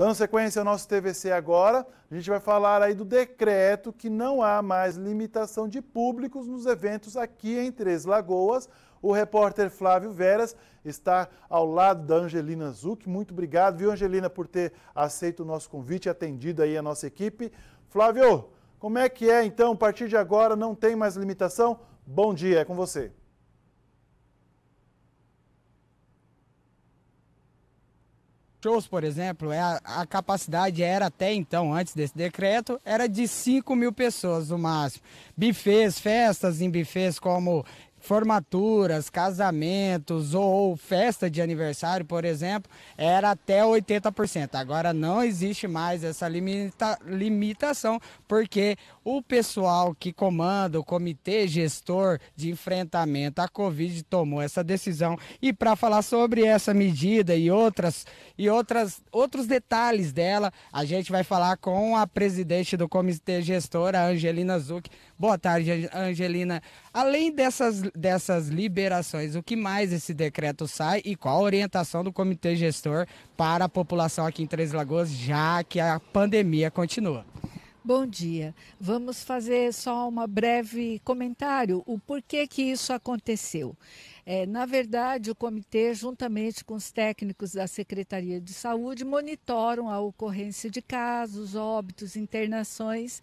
Dando sequência ao nosso TVC agora, a gente vai falar aí do decreto que não há mais limitação de públicos nos eventos aqui em Três Lagoas. O repórter Flávio Veras está ao lado da Angelina Zuc. Muito obrigado, viu, Angelina, por ter aceito o nosso convite e atendido aí a nossa equipe. Flávio, como é que é então? A partir de agora não tem mais limitação? Bom dia, é com você. shows, por exemplo, é a, a, capacidade era até então, antes desse decreto, era de 5 mil pessoas no máximo. Bifes, festas em bifes como formaturas, casamentos ou festa de aniversário, por exemplo, era até 80%. Agora não existe mais essa limita, limitação, porque o pessoal que comanda o comitê gestor de enfrentamento à Covid tomou essa decisão. E para falar sobre essa medida e outras e outras outros detalhes dela, a gente vai falar com a presidente do comitê gestor, a Angelina Zuc. Boa tarde, Angelina. Além dessas dessas liberações? O que mais esse decreto sai e qual a orientação do comitê gestor para a população aqui em Três Lagoas, já que a pandemia continua? Bom dia. Vamos fazer só um breve comentário. O porquê que isso aconteceu? É, na verdade, o comitê, juntamente com os técnicos da Secretaria de Saúde, monitoram a ocorrência de casos, óbitos, internações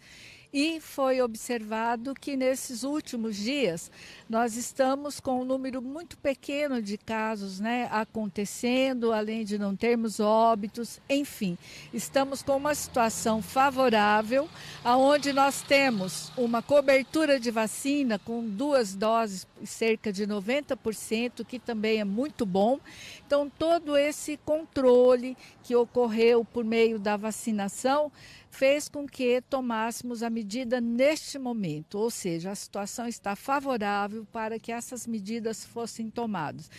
e foi observado que nesses últimos dias nós estamos com um número muito pequeno de casos né, acontecendo, além de não termos óbitos, enfim, estamos com uma situação favorável, aonde nós temos uma cobertura de vacina com duas doses, cerca de 90%, que também é muito bom. Então, todo esse controle que ocorreu por meio da vacinação fez com que tomássemos a medida neste momento, ou seja, a situação está favorável para que essas medidas fossem tomadas.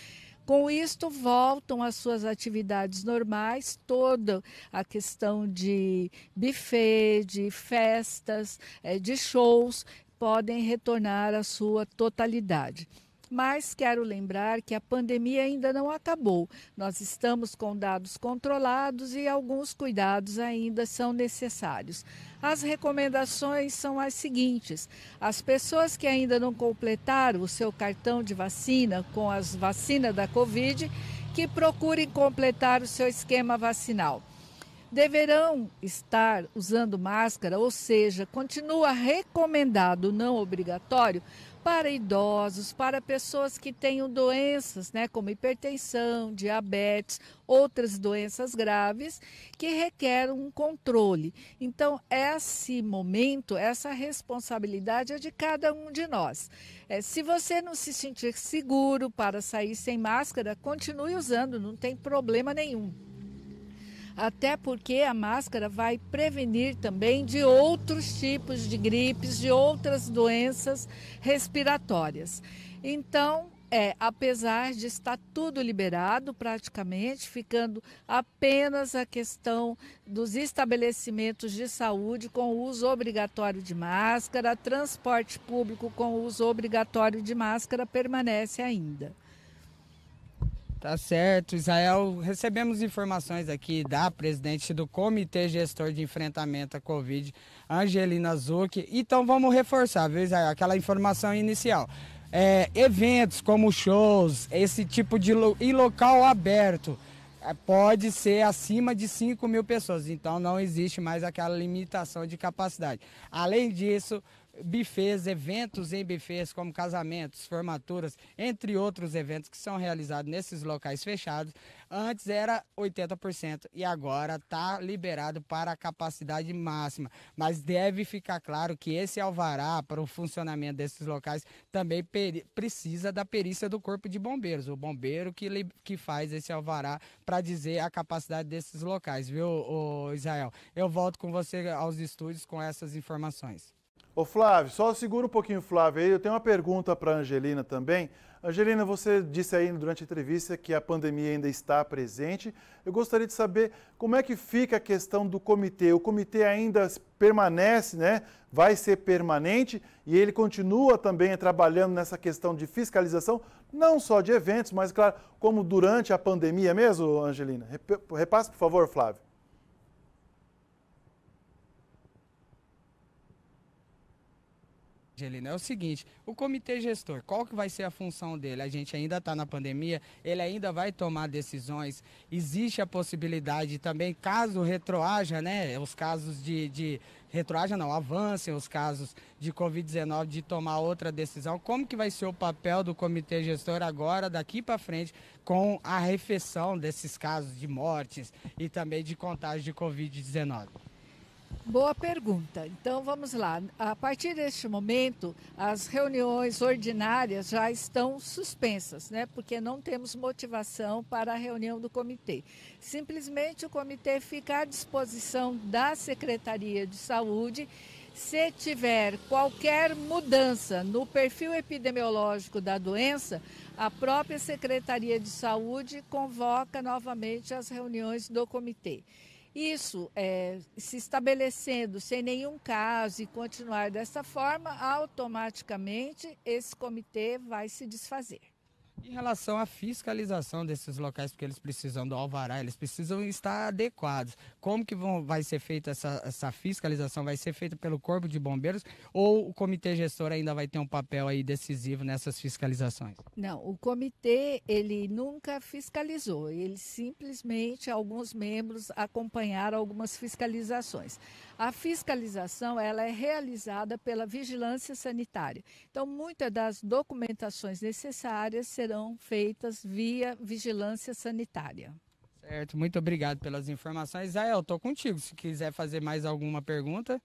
Com isto, voltam às suas atividades normais, toda a questão de buffet, de festas, eh, de shows, podem retornar à sua totalidade. Mas quero lembrar que a pandemia ainda não acabou. Nós estamos com dados controlados e alguns cuidados ainda são necessários. As recomendações são as seguintes: as pessoas que ainda não completaram o seu cartão de vacina com as vacinas da Covid, que procurem completar o seu esquema vacinal deverão estar usando máscara, ou seja, continua recomendado, não obrigatório, para idosos, para pessoas que tenham doenças, né, como hipertensão, diabetes, outras doenças graves que requerem um controle. Então, esse momento, essa responsabilidade é de cada um de nós. É, se você não se sentir seguro para sair sem máscara, continue usando, não tem problema nenhum até porque a máscara vai prevenir também de outros tipos de gripes, de outras doenças respiratórias. Então, é, apesar de estar tudo liberado praticamente, ficando apenas a questão dos estabelecimentos de saúde com o uso obrigatório de máscara, transporte público com o uso obrigatório de máscara permanece ainda. Tá certo, Israel. Recebemos informações aqui da presidente do Comitê Gestor de Enfrentamento à Covid, Angelina Zucchi. Então vamos reforçar, viu, Israel? Aquela informação inicial. É, eventos como shows, esse tipo de lo e local aberto é, pode ser acima de 5 mil pessoas, então não existe mais aquela limitação de capacidade. Além disso, bifes eventos em bufês, como casamentos, formaturas, entre outros eventos que são realizados nesses locais fechados. Antes era 80% e agora está liberado para a capacidade máxima. Mas deve ficar claro que esse alvará para o funcionamento desses locais também precisa da perícia do Corpo de Bombeiros, o bombeiro que, que faz esse alvará para dizer a capacidade desses locais, viu, Israel? Eu volto com você aos estúdios com essas informações. Ô Flávio, só segura um pouquinho, Flávio. aí. Eu tenho uma pergunta para a Angelina também. Angelina, você disse aí durante a entrevista que a pandemia ainda está presente. Eu gostaria de saber como é que fica a questão do comitê. O comitê ainda permanece, né? Vai ser permanente e ele continua também trabalhando nessa questão de fiscalização, não só de eventos, mas claro, como durante a pandemia mesmo, Angelina. Repasse, por favor, Flávio. Angelina, é o seguinte, o comitê gestor, qual que vai ser a função dele? A gente ainda está na pandemia, ele ainda vai tomar decisões, existe a possibilidade também, caso retroaja, né, os casos de, de retroaja não, avancem os casos de Covid-19, de tomar outra decisão, como que vai ser o papel do comitê gestor agora, daqui para frente, com a refeição desses casos de mortes e também de contágio de Covid-19? Boa pergunta. Então vamos lá. A partir deste momento, as reuniões ordinárias já estão suspensas, né? Porque não temos motivação para a reunião do comitê. Simplesmente o comitê fica à disposição da Secretaria de Saúde. Se tiver qualquer mudança no perfil epidemiológico da doença, a própria Secretaria de Saúde convoca novamente as reuniões do comitê. Isso é, se estabelecendo sem nenhum caso e continuar dessa forma, automaticamente esse comitê vai se desfazer. Em relação à fiscalização desses locais, porque eles precisam do alvará, eles precisam estar adequados. Como que vão, vai ser feita essa, essa fiscalização? Vai ser feita pelo Corpo de Bombeiros ou o comitê gestor ainda vai ter um papel aí decisivo nessas fiscalizações? Não, o comitê ele nunca fiscalizou, ele simplesmente alguns membros acompanharam algumas fiscalizações. A fiscalização ela é realizada pela vigilância sanitária. Então, muitas das documentações necessárias serão serão feitas via vigilância sanitária. Certo, muito obrigado pelas informações. Zael, estou contigo. Se quiser fazer mais alguma pergunta.